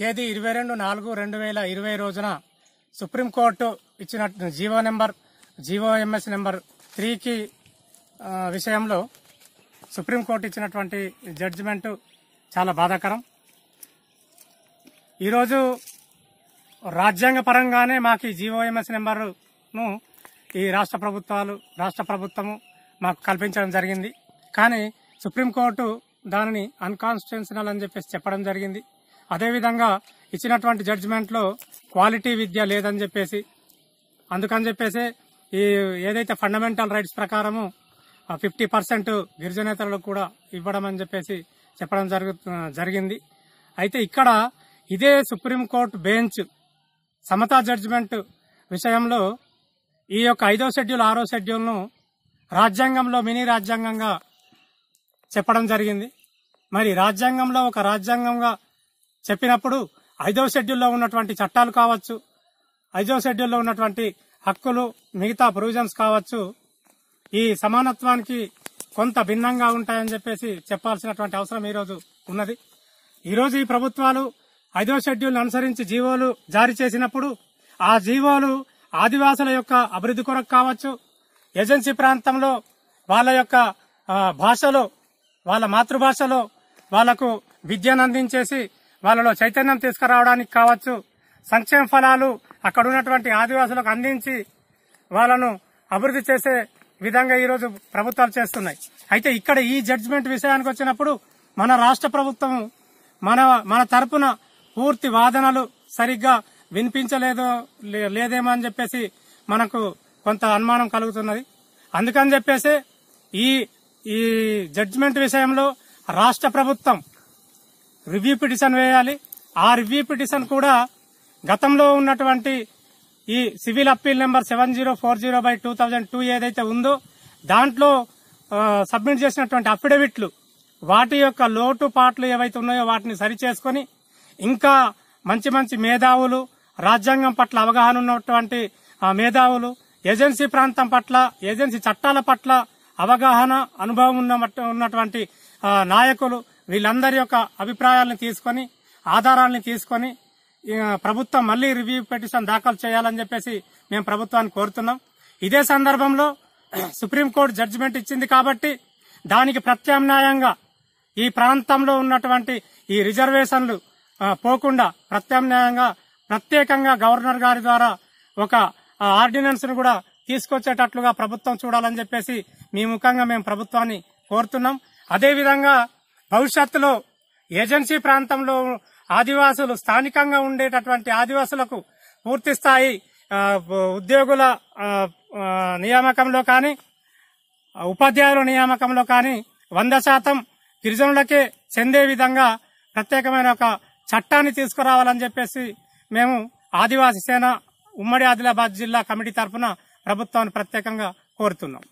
తేదీ ఇరవై రెండు నాలుగు రెండు వేల ఇరవై రోజున సుప్రీంకోర్టు ఇచ్చిన జీవో నెంబర్ జీవోఎంఎస్ నెంబర్ త్రీకి విషయంలో సుప్రీంకోర్టు ఇచ్చినటువంటి జడ్జిమెంట్ చాలా బాధాకరం ఈరోజు రాజ్యాంగ పరంగానే మాకు ఈ జీవోఎంఎస్ నెంబర్ను ఈ రాష్ట్ర ప్రభుత్వాలు రాష్ట్ర ప్రభుత్వము మాకు కల్పించడం జరిగింది కానీ సుప్రీంకోర్టు దానిని అన్కాన్స్టిట్యూషనల్ అని చెప్పేసి చెప్పడం జరిగింది అదేవిధంగా ఇచ్చినటువంటి లో క్వాలిటీ విద్య లేదని చెప్పేసి అందుకని చెప్పేసి ఈ ఏదైతే ఫండమెంటల్ రైట్స్ ప్రకారము ఫిఫ్టీ పర్సెంట్ గిరిజనేతలకు కూడా ఇవ్వడం అని చెప్పేసి చెప్పడం జరుగు జరిగింది అయితే ఇక్కడ ఇదే సుప్రీంకోర్టు బెంచ్ సమతా జడ్జిమెంట్ విషయంలో ఈ యొక్క ఐదో షెడ్యూల్ ఆరో షెడ్యూల్ను రాజ్యాంగంలో మినీ రాజ్యాంగంగా చెప్పడం జరిగింది మరి రాజ్యాంగంలో ఒక రాజ్యాంగంగా చెప్పినప్పుడు ఐదవ షెడ్యూల్లో ఉన్నటువంటి చట్టాలు కావచ్చు ఐదవ షెడ్యూల్లో ఉన్నటువంటి హక్కులు మిగతా ప్రొవిజన్స్ కావచ్చు ఈ సమానత్వానికి కొంత భిన్నంగా ఉంటాయని చెప్పేసి చెప్పాల్సినటువంటి అవసరం ఈరోజు ఉన్నది ఈరోజు ఈ ప్రభుత్వాలు ఐదవ షెడ్యూల్ అనుసరించి జీవోలు జారీ చేసినప్పుడు ఆ జీవోలు ఆదివాసుల యొక్క అభివృద్ధి కొరకు కావచ్చు ఏజెన్సీ ప్రాంతంలో వాళ్ళ యొక్క భాషలో వాళ్ళ మాతృభాషలో వాళ్లకు విద్యను అందించేసి వాళ్ళలో చైతన్యం తీసుకురావడానికి కావచ్చు సంక్షేమ ఫలాలు అక్కడ ఉన్నటువంటి ఆదివాసులకు అందించి వాళ్ళను అభివృద్ధి చేసే విధంగా ఈరోజు ప్రభుత్వాలు చేస్తున్నాయి అయితే ఇక్కడ ఈ జడ్జిమెంట్ విషయానికి వచ్చినప్పుడు మన రాష్ట్ర ప్రభుత్వం మన మన తరపున పూర్తి వాదనలు సరిగ్గా వినిపించలేదో లేదేమో అని చెప్పేసి మనకు కొంత అనుమానం కలుగుతున్నది అందుకని చెప్పేసి ఈ ఈ జడ్జిమెంట్ విషయంలో రాష్ట్ర ప్రభుత్వం రివ్యూ పిటిషన్ వేయాలి ఆ రివ్యూ పిటిషన్ కూడా గతంలో ఉన్నటువంటి ఈ civil appeal number seven zero four zero by two thousand two ఏదైతే ఉందో దాంట్లో సబ్మిట్ చేసినటువంటి అఫిడవిట్లు వాటి యొక్క లోటు పాట్లు ఏవైతే ఉన్నాయో వాటిని సరిచేసుకొని ఇంకా మంచి మంచి మేధావులు రాజ్యాంగం పట్ల అవగాహన ఉన్నటువంటి మేధావులు ఏజెన్సీ ప్రాంతం పట్ల ఏజెన్సీ చట్టాల పట్ల అవగాహన అనుభవం ఉన్న ఉన్నటువంటి నాయకులు వీళ్ళందరి యొక్క అభిప్రాయాలను తీసుకొని ఆధారాలను తీసుకొని ప్రభుత్వం మళ్లీ రివ్యూ పిటిషన్ దాఖలు చేయాలని చెప్పేసి మేము ప్రభుత్వాన్ని కోరుతున్నాం ఇదే సందర్భంలో సుప్రీంకోర్టు జడ్జిమెంట్ ఇచ్చింది కాబట్టి దానికి ప్రత్యామ్నాయంగా ఈ ప్రాంతంలో ఉన్నటువంటి ఈ రిజర్వేషన్లు పోకుండా ప్రత్యామ్నాయంగా ప్రత్యేకంగా గవర్నర్ గారి ద్వారా ఒక ఆర్డినెన్స్ ను కూడా తీసుకొచ్చేటట్లుగా ప్రభుత్వం చూడాలని చెప్పేసి మీ ముఖంగా మేము ప్రభుత్వాన్ని కోరుతున్నాం అదేవిధంగా భవిష్యత్తులో ఏజెన్సీ ప్రాంతంలో ఆదివాసులు స్థానికంగా ఉండేటటువంటి ఆదివాసులకు పూర్తి స్థాయి ఉద్యోగుల నియామకంలో కానీ ఉపాధ్యాయుల నియామకంలో కానీ వంద శాతం గిరిజనులకే చెందే విధంగా ప్రత్యేకమైన ఒక చట్టాన్ని తీసుకురావాలని చెప్పేసి మేము ఆదివాసీ సేన ఉమ్మడి ఆదిలాబాద్ జిల్లా కమిటీ తరఫున ప్రభుత్వాన్ని ప్రత్యేకంగా కోరుతున్నాం